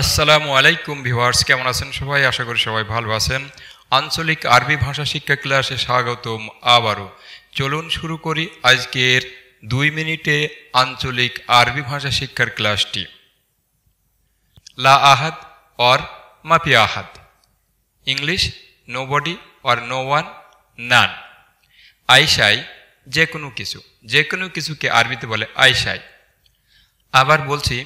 আসসালামু আলাইকুম ভিওয়ার্স কেমন আছেন সবাই আশা করি সবাই ভালো আছেন আঞ্চলিক আরবি ভাষা শিক্ষা ক্লাসে স্বাগতম আবারও চলুন শুরু করি আজকের দুই মিনিটে আঞ্চলিক আরবি ভাষা শিক্ষার ক্লাসটি লা আহাদ অর মাপি আহাদ English nobody or no one none আইসাই যে কোনো কিছু যে কোনো কিছুকে আরবিতে বলে আইসাই আবার বলছি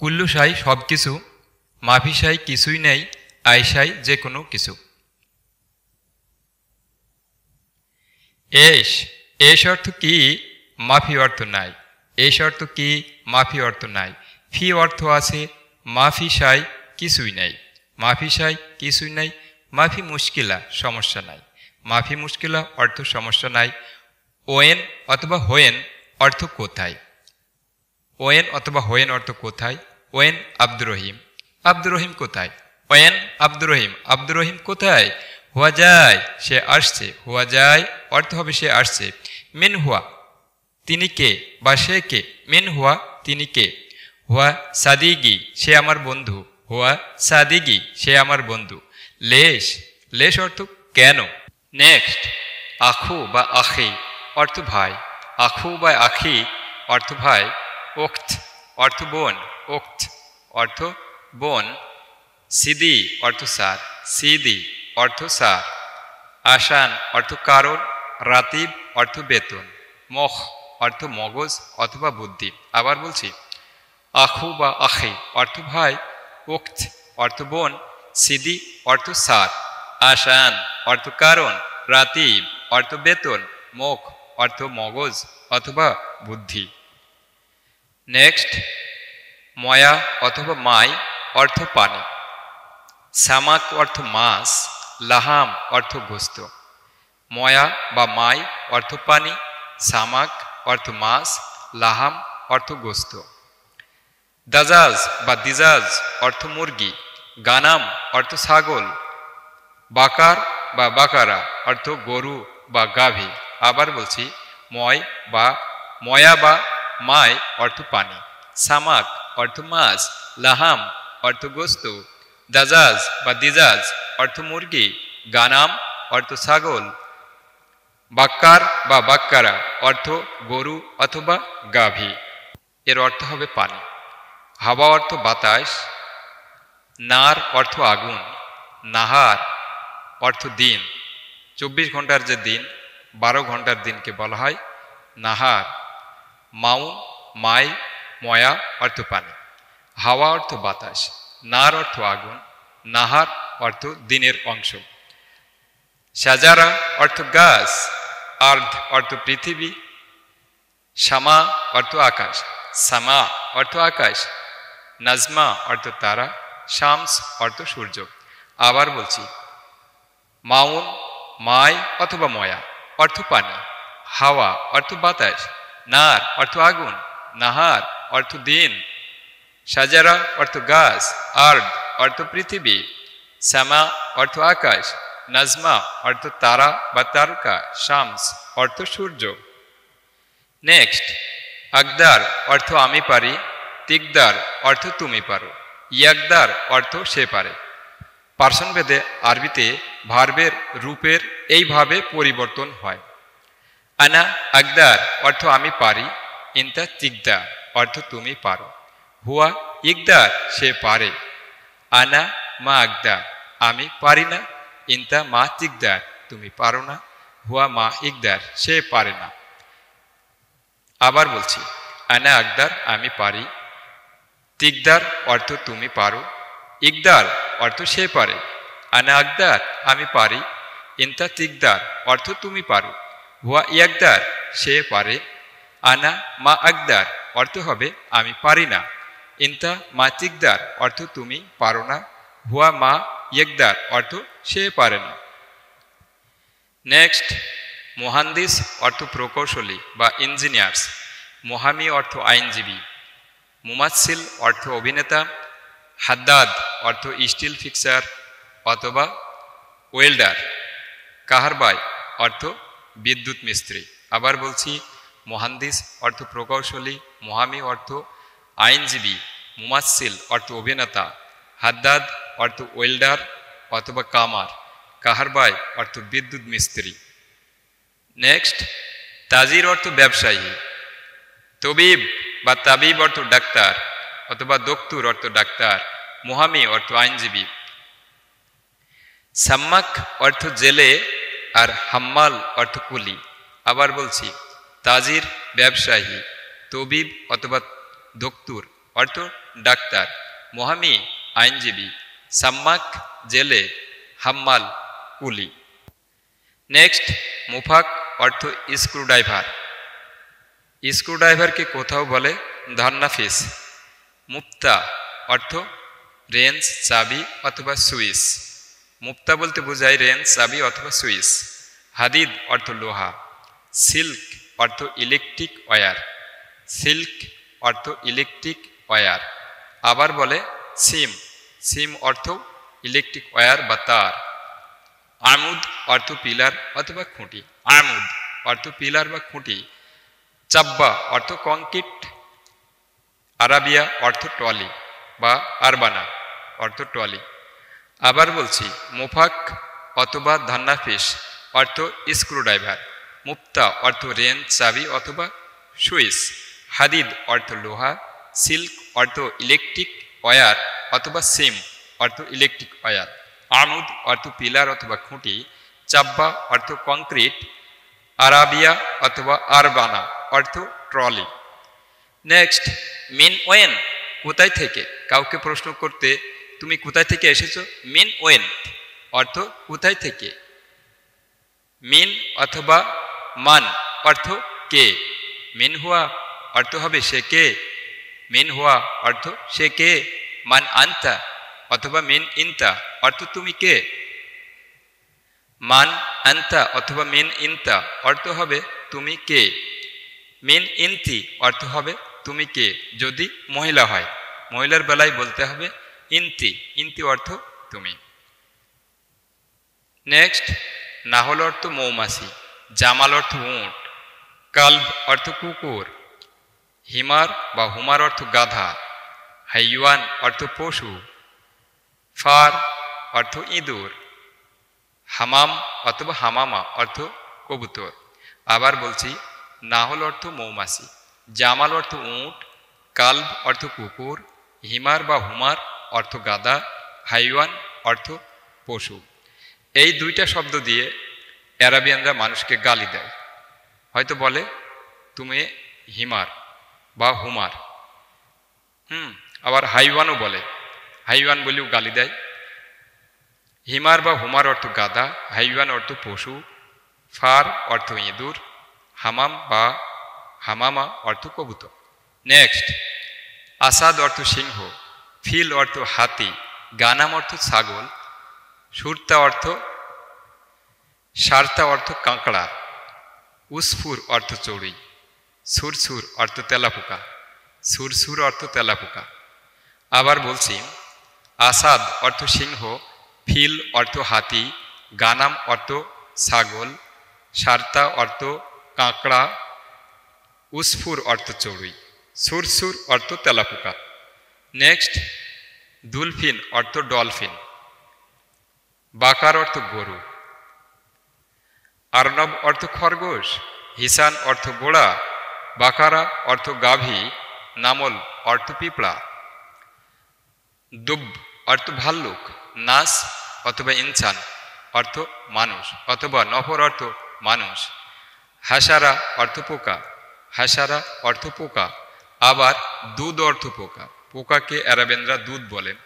কুল্লুশাই সব কিছু মাভিসায় কিছুই নেই আয়সাই যে কোনো কিছু এস এস অর্থ কি মাফি অর্থ নাই এস অর্থ কি মাফি অর্থ নাই ফি অর্থ আছে মাফি সাই কিছুই নাই মাফি সাই কিছুই নাই মাফি মুশকিলা সমস্যা নাই মাফি মুশকিলা অর্থ সমস্যা নাই ওয়েন অথবা হোয়েন অর্থ কোথায় ওয়েন অথবা হোয়েন অর্থ কোথায় ওয়েন আব্দুর রহিম আব্দুর রহিম কোথায় ওয়েন আব্দুর রহিম আব্দুর রহিম কোথায় হুয়া যায় সে আসছে হুয়া যায় অর্থ হবে সে আসছে মেন হুয়া তিনি কে বা সে কে মেন হুয়া তিনি কে হুয়া সাদিগি সে আমার বন্ধু হুয়া সাদিগি সে আমার বন্ধু লেশ লেশ অর্থ কেন নেক্সট আখু বা আখি অর্থ ভাই আখু বা আখি অর্থ ভাই ওক্ত অর্থ বোন ওক্ত অর্থ বোন সিদি অর্থ সার সিদি অর্থ সার আসান অর্থ কারণ রাতিব অর্থ বেতন মখ অর্থ মগজ অথবা বুদ্ধি আবার বলছি আখু বা আখে অর্থ ভাই উক্ত অর্থ বোন সিদি অর্থ সার আসান অর্থ কারণ রাতিব অর্থ বেতন মুখ অর্থ মগজ অথবা বুদ্ধি নেক্সট ময়া অথবা মাই অর্থ পানি সামাক অর্থ মাছ লাহাম অর্থ গোস্ত ময়া বা মাই অর্থ পানি সামাক অর্থ মাছ লাহাম অর্থ গোস্ত দাজাজ বা দিজাজ অর্থ মুরগি গানাম অর্থ ছাগল বাকার বা বাকারা অর্থ গরু বা গাভী আবার বলছি ময় বা ময়া বা মায় অর্থ পানি সামাক অর্থ মাছ লাহাম অর্থ গোস্ত দাজাজ বা দিজাজ অর্থ মুরগি গানাম অর্থ ছাগল বাক্কার বা বাক্কারা অর্থ গরু অথবা গাভী এর অর্থ হবে পানি হাওয়া অর্থ বাতাস নার অর্থ আগুন নাহার অর্থ দিন চব্বিশ ঘন্টার যে দিন বারো ঘন্টার দিনকে বলা হয় নাহার মাউ মাই ময়া অর্থ পানি হাওয়া অর্থ বাতাস নার অর্থ আগুন নাহার অর্থ দিনের অংশ সাজারা অর্থ গাছ আর্ধ অর্থ পৃথিবী সামা অর্থ আকাশ সামা অর্থ আকাশ নাজমা অর্থ তারা শামস অর্থ সূর্য আবার বলছি মাউন মাই অথবা ময়া অর্থ পানি হাওয়া অর্থ বাতাস নার অর্থ আগুন নাহার অর্থ দিন সাজারা অর্থ গাছ আর্দ অর্থ পৃথিবী শ্যামা অর্থ আকাশ নাজমা অর্থ তারা বা তারকা শামস অর্থ সূর্য নেক্সট আকদার অর্থ আমি পারি তিকদার অর্থ তুমি পারো ইয়াকদার অর্থ সে পারে ভেদে আরবিতে ভার্বের রূপের এইভাবে পরিবর্তন হয় আনা আকদার অর্থ আমি পারি ইন্তা তিকদার অর্থ তুমি পারো হুয়া ইকদার সে পারে আনা মা আকদার আমি পারি না ইন্তা মা তিকদার তুমি পারো না হুয়া মা ইকদার সে পারে না আবার বলছি আনা আকদার আমি পারি তিকদার অর্থ তুমি পারো ইকদার অর্থ সে পারে আনা আকদার আমি পারি ইন্তা তিকদার অর্থ তুমি পারো হুয়া ইয়াকদার সে পারে আনা মা আকদার অর্থ হবে আমি পারি না ইন্তা মা চিকদার অর্থ তুমি পারো না হুয়া মা ইয়েকদার অর্থ সে পারে না নেক্সট মহান্দিস অর্থ প্রকৌশলী বা ইঞ্জিনিয়ার্স মোহামি অর্থ আইনজীবী মুমাসিল অর্থ অভিনেতা হাদ্দাদ অর্থ স্টিল ফিক্সার অথবা ওয়েল্ডার কাহারবাই অর্থ বিদ্যুৎ মিস্ত্রি আবার বলছি মহান্দিস অর্থ প্রকৌশলী মহামি অর্থ আইনজীবী মুমাসিল অর্থ অভিনেতা হাদ্দাদ অর্থ ওয়েল্ডার অথবা কামার কাহারবাই অর্থ বিদ্যুৎ মিস্ত্রি নেক্সট তাজির অর্থ ব্যবসায়ী তবিব বা তাবিব অর্থ ডাক্তার অথবা দক্তুর অর্থ ডাক্তার মোহামি অর্থ আইনজীবী সাম্মাক অর্থ জেলে আর হাম্মাল অর্থ কুলি আবার বলছি তাজির ব্যবসায়ী তবিব অথবা দক্তুর অর্থ ডাক্তার মোহামি আইনজীবী সাম্মাক জেলে হাম্মাল কুলি নেক্সট মুফাক অর্থ স্ক্রুড্রাইভার স্ক্রুড্রাইভারকে কোথাও বলে ধর্নাফিস মুফতা অর্থ রেঞ্জ চাবি অথবা সুইস মুক্তা বলতে বোঝায় রেঞ্জ চাবি অথবা সুইস হাদিদ অর্থ লোহা সিল্ক অর্থ ইলেকট্রিক ওয়্যার সিল্ক অর্থ ইলেকট্রিক ওয়ার আবার বলে সিম সিম অর্থ ইলেকট্রিক ওয়ার বা তার আমুদ অর্থ পিলার অথবা খুঁটি আমুদ অর্থ পিলার বা খুঁটি চাব্বা অর্থ কংক্রিট আরাবিয়া অর্থ ট্রলি বা আরবানা অর্থ ট্রলি আবার বলছি মোফাক অথবা ধান্নাফিস অর্থ স্ক্রুড্রাইভার মুফতা অর্থ রেন চাবি অথবা সুইস হাদিদ অর্থ লোহা সিল্ক অর্থ ইলেকট্রিক ওয়ার অথবা সেম অর্থ ইলেকট্রিক ওয়ার আমুদ অর্থ পিলার অথবা খুঁটি চাব্বা অর্থ কংক্রিট আরাবিয়া অথবা আরবানা অর্থ ট্রলি নেক্সট মিন ওয়েন কোথায় থেকে কাউকে প্রশ্ন করতে তুমি কোথায় থেকে এসেছো মিন ওয়েন অর্থ কোথায় থেকে মিন অথবা মান অর্থ কে মিন হুয়া অর্থ হবে সে কে মেন হুয়া অর্থ সে কে মান আন্তা অথবা মেন ইনতা অর্থ তুমি কে মান আন্তা অথবা মেন ইনতা অর্থ হবে তুমি কে মেন ইনতি অর্থ হবে তুমি কে যদি মহিলা হয় মহিলার বেলায় বলতে হবে ইনতি ইনতি অর্থ তুমি নেক্সট নাহল অর্থ মৌমাছি জামাল অর্থ উঁট কাল্ব অর্থ কুকুর হিমার বা হুমার অর্থ গাধা হাইয়ান অর্থ পশু ফার অর্থ ইঁদুর হামাম অথবা হামামা অর্থ কবুতর আবার বলছি নাহল অর্থ মৌমাছি জামাল অর্থ উঁট কাল্ব অর্থ কুকুর হিমার বা হুমার অর্থ গাদা হাইওয়ান অর্থ পশু এই দুইটা শব্দ দিয়ে অ্যারাবিয়ানরা মানুষকে গালি দেয় হয়তো বলে তুমি হিমার বা হুমার হুম আবার হাইওয়ানও বলে হাইওয়ান বলেও গালি দেয় হিমার বা হুমার অর্থ গাদা হাইওয়ান অর্থ পশু ফার অর্থ ইঁদুর হামাম বা হামামা অর্থ কবুতর নেক্সট আসাদ অর্থ সিংহ ফিল অর্থ হাতি গানাম অর্থ ছাগল সুরতা অর্থ সারতা অর্থ কাঁকড়া উসফুর অর্থ চড়ুই সুরসুর অর্থ তেলাপোকা সুরসুর অর্থ তেলাপোকা আবার বলছি আসাদ অর্থ সিংহ ফিল অর্থ হাতি গানাম অর্থ ছাগল সার্তা অর্থ কাঁকড়া উসফুর অর্থ চড়ুই সুরসুর অর্থ তেলাপোকা নেক্সট দুলফিন অর্থ ডলফিন বাকার অর্থ গরু আর্নব অর্থ খরগোশ হিসান অর্থ গোড়া বাকারা অর্থ গাভী নামল অর্থ পিঁপড়া দুব অর্থ ভাল্লুক নাস অথবা ইনসান অর্থ মানুষ অথবা নফর অর্থ মানুষ হাসারা অর্থ পোকা হাসারা অর্থ পোকা আবার দুধ অর্থ পোকা পোকাকে অ্যারাবেনরা দুধ বলেন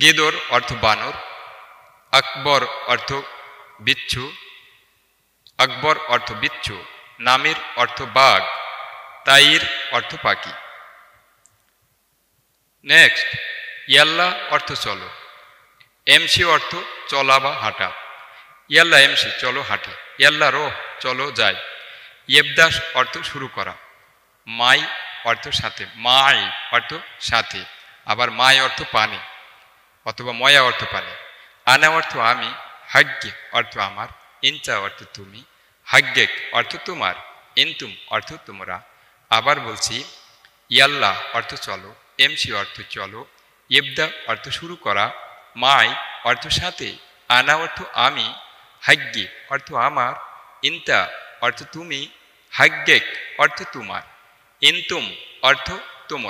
গেদর অর্থ বানর আকবর অর্থ বিচ্ছু আকবর অর্থ বিচ্ছু নামের অর্থ বাঘ তাইর অর্থ পাখি নেক্সট ইয়াল্লা অর্থ চলো এমসি অর্থ চলা বা হাঁটা ইয়াল্লা এমসি চলো হাঁটে ইয়াল্লা রোহ চলো যায় ইয়েবদাস অর্থ শুরু করা মাই অর্থ সাথে মাই অর্থ সাথে আবার মাই অর্থ পানি অথবা ময়া অর্থ পানি আনা অর্থ আমি হাগ্য অর্থ আমার ইনচা অর্থ তুমি হাগ্যেক অর্থ তোমার এন্তুম অর্থ তোমরা আবার বলছি ইয়াল্লাহ অর্থ চলো এমসি অর্থ চলো ইবদা অর্থ শুরু করা মাই অর্থ সাথে আনা অর্থ আমি হাগ্যি অর্থ আমার ইন্তা অর্থ তুমি হাগ্যেক অর্থ তোমার ইন্তুম অর্থ